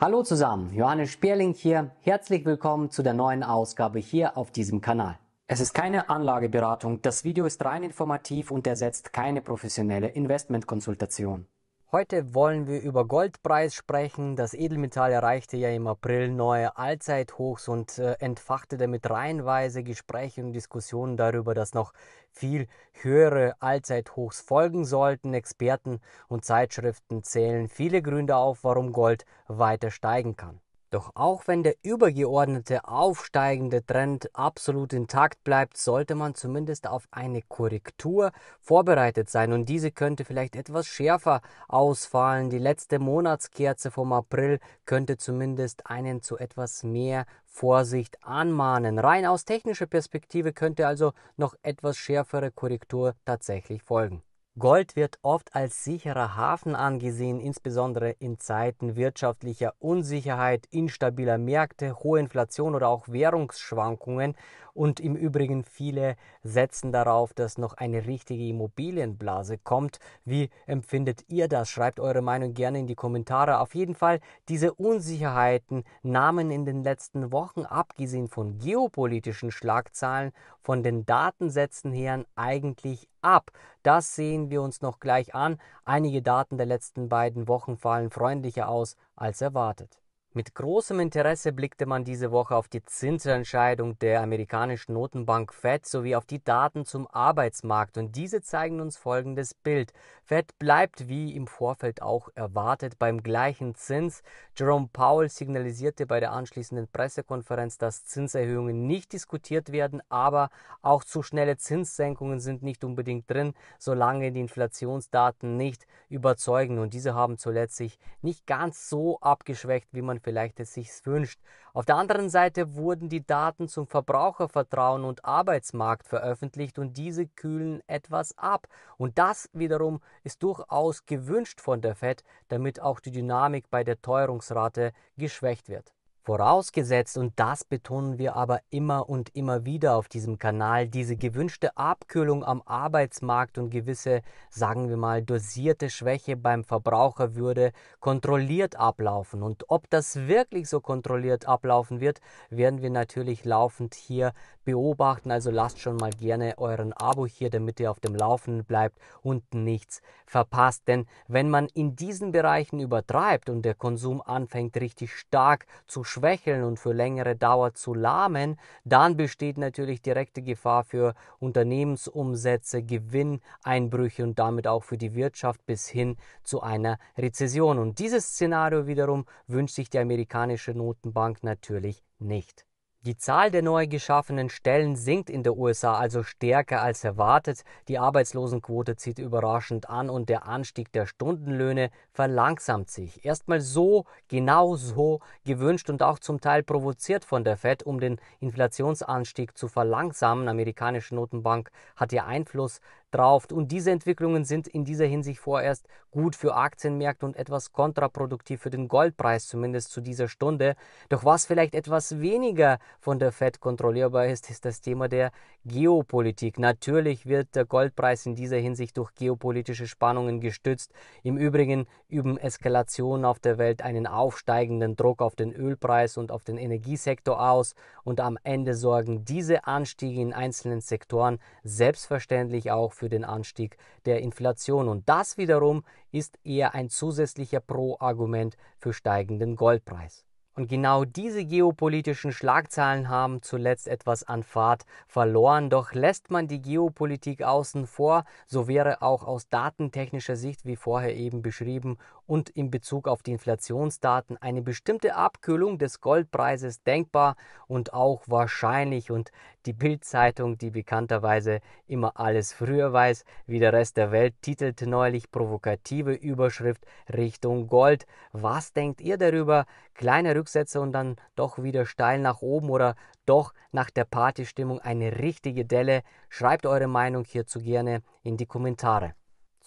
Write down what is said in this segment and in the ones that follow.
Hallo zusammen, Johannes Sperling hier. Herzlich willkommen zu der neuen Ausgabe hier auf diesem Kanal. Es ist keine Anlageberatung, das Video ist rein informativ und ersetzt keine professionelle Investmentkonsultation. Heute wollen wir über Goldpreis sprechen. Das Edelmetall erreichte ja im April neue Allzeithochs und äh, entfachte damit reihenweise Gespräche und Diskussionen darüber, dass noch viel höhere Allzeithochs folgen sollten. Experten und Zeitschriften zählen viele Gründe auf, warum Gold weiter steigen kann. Doch auch wenn der übergeordnete aufsteigende Trend absolut intakt bleibt, sollte man zumindest auf eine Korrektur vorbereitet sein und diese könnte vielleicht etwas schärfer ausfallen. Die letzte Monatskerze vom April könnte zumindest einen zu etwas mehr Vorsicht anmahnen. Rein aus technischer Perspektive könnte also noch etwas schärfere Korrektur tatsächlich folgen. Gold wird oft als sicherer Hafen angesehen, insbesondere in Zeiten wirtschaftlicher Unsicherheit, instabiler Märkte, hohe Inflation oder auch Währungsschwankungen und im Übrigen viele setzen darauf, dass noch eine richtige Immobilienblase kommt. Wie empfindet ihr das? Schreibt eure Meinung gerne in die Kommentare. Auf jeden Fall, diese Unsicherheiten nahmen in den letzten Wochen, abgesehen von geopolitischen Schlagzahlen, von den Datensätzen her eigentlich ab. Das sehen wir uns noch gleich an. Einige Daten der letzten beiden Wochen fallen freundlicher aus als erwartet. Mit großem Interesse blickte man diese Woche auf die Zinsentscheidung der amerikanischen Notenbank Fed sowie auf die Daten zum Arbeitsmarkt und diese zeigen uns folgendes Bild. Fed bleibt wie im Vorfeld auch erwartet beim gleichen Zins. Jerome Powell signalisierte bei der anschließenden Pressekonferenz, dass Zinserhöhungen nicht diskutiert werden, aber auch zu schnelle Zinssenkungen sind nicht unbedingt drin, solange die Inflationsdaten nicht überzeugen und diese haben zuletzt sich nicht ganz so abgeschwächt, wie man man vielleicht es sich wünscht. Auf der anderen Seite wurden die Daten zum Verbrauchervertrauen und Arbeitsmarkt veröffentlicht und diese kühlen etwas ab. Und das wiederum ist durchaus gewünscht von der Fed, damit auch die Dynamik bei der Teuerungsrate geschwächt wird. Vorausgesetzt, und das betonen wir aber immer und immer wieder auf diesem Kanal, diese gewünschte Abkühlung am Arbeitsmarkt und gewisse, sagen wir mal, dosierte Schwäche beim Verbraucher würde kontrolliert ablaufen. Und ob das wirklich so kontrolliert ablaufen wird, werden wir natürlich laufend hier beobachten. Also lasst schon mal gerne euren Abo hier, damit ihr auf dem Laufenden bleibt und nichts verpasst. Denn wenn man in diesen Bereichen übertreibt und der Konsum anfängt richtig stark zu schwächen, schwächeln und für längere Dauer zu lahmen, dann besteht natürlich direkte Gefahr für Unternehmensumsätze, Gewinneinbrüche und damit auch für die Wirtschaft bis hin zu einer Rezession. Und dieses Szenario wiederum wünscht sich die amerikanische Notenbank natürlich nicht. Die Zahl der neu geschaffenen Stellen sinkt in der USA also stärker als erwartet, die Arbeitslosenquote zieht überraschend an und der Anstieg der Stundenlöhne verlangsamt sich. Erstmal so, genau so gewünscht und auch zum Teil provoziert von der Fed, um den Inflationsanstieg zu verlangsamen. Amerikanische Notenbank hat ihr Einfluss drauf. Und diese Entwicklungen sind in dieser Hinsicht vorerst gut für Aktienmärkte und etwas kontraproduktiv für den Goldpreis, zumindest zu dieser Stunde. Doch was vielleicht etwas weniger von der Fed kontrollierbar ist, ist das Thema der Geopolitik. Natürlich wird der Goldpreis in dieser Hinsicht durch geopolitische Spannungen gestützt. Im Übrigen üben Eskalationen auf der Welt einen aufsteigenden Druck auf den Ölpreis und auf den Energiesektor aus und am Ende sorgen diese Anstiege in einzelnen Sektoren selbstverständlich auch für den Anstieg der Inflation. Und das wiederum ist eher ein zusätzlicher Pro-Argument für steigenden Goldpreis. Und genau diese geopolitischen Schlagzeilen haben zuletzt etwas an Fahrt verloren. Doch lässt man die Geopolitik außen vor, so wäre auch aus datentechnischer Sicht, wie vorher eben beschrieben, und in Bezug auf die Inflationsdaten eine bestimmte Abkühlung des Goldpreises denkbar und auch wahrscheinlich und die Bild-Zeitung, die bekannterweise immer alles früher weiß, wie der Rest der Welt, titelte neulich provokative Überschrift Richtung Gold. Was denkt ihr darüber? Kleine Rücksätze und dann doch wieder steil nach oben oder doch nach der Partystimmung eine richtige Delle? Schreibt eure Meinung hierzu gerne in die Kommentare.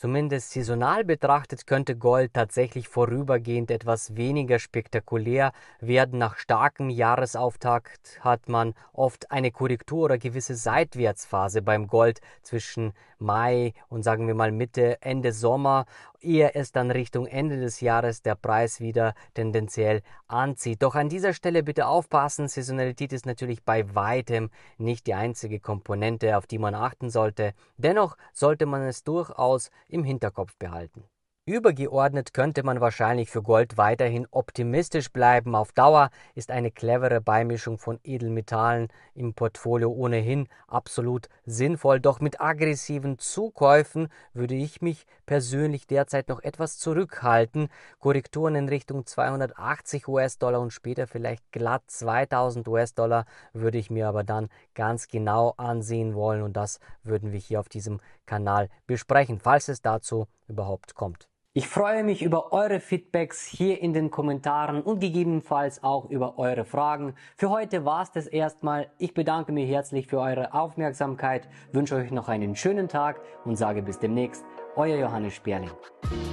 Zumindest saisonal betrachtet könnte Gold tatsächlich vorübergehend etwas weniger spektakulär werden. Nach starkem Jahresauftakt hat man oft eine Korrektur oder gewisse Seitwärtsphase beim Gold zwischen Mai und sagen wir mal Mitte, Ende Sommer ehe es dann Richtung Ende des Jahres der Preis wieder tendenziell anzieht. Doch an dieser Stelle bitte aufpassen, Saisonalität ist natürlich bei weitem nicht die einzige Komponente, auf die man achten sollte. Dennoch sollte man es durchaus im Hinterkopf behalten. Übergeordnet könnte man wahrscheinlich für Gold weiterhin optimistisch bleiben. Auf Dauer ist eine clevere Beimischung von Edelmetallen im Portfolio ohnehin absolut sinnvoll. Doch mit aggressiven Zukäufen würde ich mich persönlich derzeit noch etwas zurückhalten. Korrekturen in Richtung 280 US-Dollar und später vielleicht glatt 2000 US-Dollar würde ich mir aber dann ganz genau ansehen wollen und das würden wir hier auf diesem Kanal besprechen, falls es dazu überhaupt kommt. Ich freue mich über eure Feedbacks hier in den Kommentaren und gegebenenfalls auch über eure Fragen. Für heute war es das erstmal. Ich bedanke mich herzlich für eure Aufmerksamkeit, wünsche euch noch einen schönen Tag und sage bis demnächst. Euer Johannes Sperling.